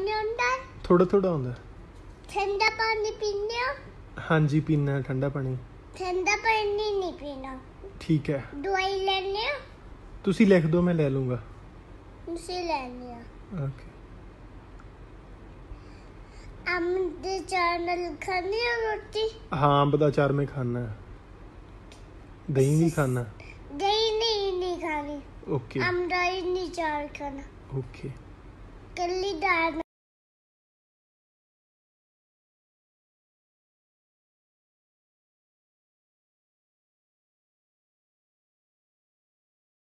ਪਾਣੀ ਹੁੰਦਾ ਥੋੜਾ ਥੋੜਾ ਹੁੰਦਾ ਠੰਡਾ ਪਾਣੀ ਪੀਂਦੇ ਹੋ ਹਾਂਜੀ ਪੀਣਾ ਹੈ ਠੰਡਾ ਪਾਣੀ ਠੰਡਾ ਪਾਣੀ ਨਹੀਂ ਪੀਣਾ ਠੀਕ ਹੈ ਦਵਾਈ ਲੈਣੇ ਹੋ ਤੁਸੀਂ ਲਿਖ ਦਿਓ ਮੈਂ ਲੈ ਲੂੰਗਾ ਤੁਸੀਂ ਲੈਣੀ ਆ ਓਕੇ ਅਮ ਦੇ ਚੈਨਲ ਖਾਣੀ ਆ ਰੋਟੀ ਹਾਂ ਅੰਬ ਦਾ ਅਚਾਰ ਮੈਂ ਖਾਣਾ ਹੈ ਦਹੀਂ ਵੀ ਖਾਣਾ ਦਹੀਂ ਨਹੀਂ ਨਹੀਂ ਖਾਣੀ ਓਕੇ ਅਮ ਦਾ ਨਹੀਂ ਚਾਰ ਖਾਣਾ ਓਕੇ ਕੱਲੀ ਦਾਲ